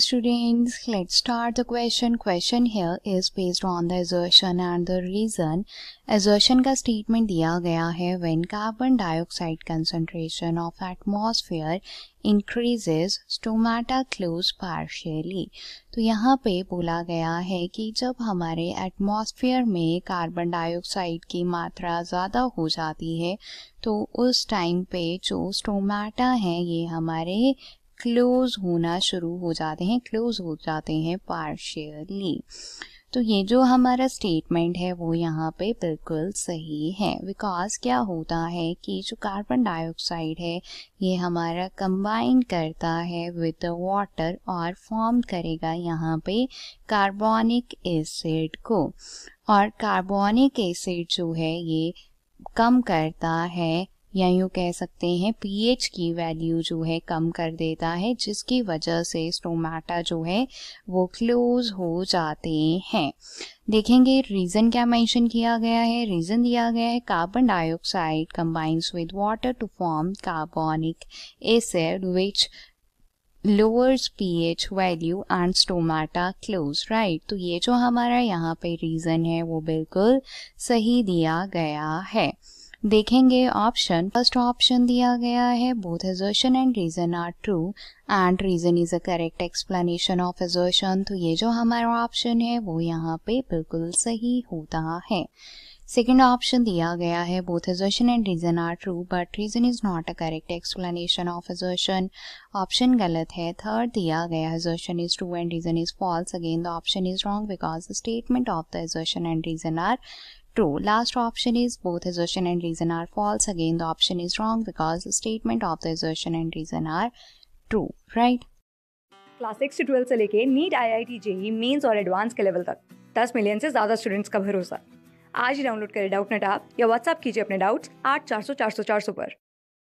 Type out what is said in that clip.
students, let's start the question. Question here is based on the assertion and the reason. Assertion का statement दिया गया है when carbon dioxide concentration of atmosphere increases, stomata close partially. तो यहाँ पे बोला गया है कि जब हमारे atmosphere में carbon dioxide की मात्रा ज़्यादा हो जाती है तो उस time पे जो stomata हैं ये हमारे क्लोज होना शुरू हो जाते हैं क्लोज हो जाते हैं पार्शियली तो ये जो हमारा स्टेटमेंट है वो यहाँ पे बिल्कुल सही है बिकॉज क्या होता है कि जो कार्बन डाइऑक्साइड है ये हमारा कंबाइन करता है विद द वाटर और फॉर्म करेगा यहाँ पे कार्बोनिक एसिड को और कार्बोनिक एसिड जो है ये कम करता है या यूँ कह सकते हैं पीएच की वैल्यू जो है कम कर देता है जिसकी वजह से स्टोमाटा जो है वो क्लोज हो जाते हैं देखेंगे रीज़न क्या मेंशन किया गया है रीज़न दिया गया है carbon dioxide combines with water to form carbonic acid which P H value and stomata close right तो ये जो हमारा यहाँ पे रीज़न है वो बिल्कुल सही दिया गया है देखेंगे ऑप्शन फर्स्ट ऑप्शन दिया गया है both assertion and reason are true and reason is a correct explanation of assertion तो ये जो हमारा ऑप्शन है वो यहाँ पे बिल्कुल सही होता है सेकेंड ऑप्शन दिया गया है both assertion and reason are true but reason is not a correct explanation of assertion option गलत है थर्ड दिया गया assertion is true and reason is false again the option is wrong because the statement of the assertion and reason are true. Last option is both assertion and reason are false. Again, the option is wrong because the statement of the assertion and reason are true, right? Class six से twelfth से लेके NEET I I T JEE mains और advance के level तक दस million से ज्यादा students का भरोसा आज ही डाउनलोड करें डाउट नेट आप या व्हाट्सअप कीजिए अपने डाउट्स आठ चार सौ चार सौ चार सौ पर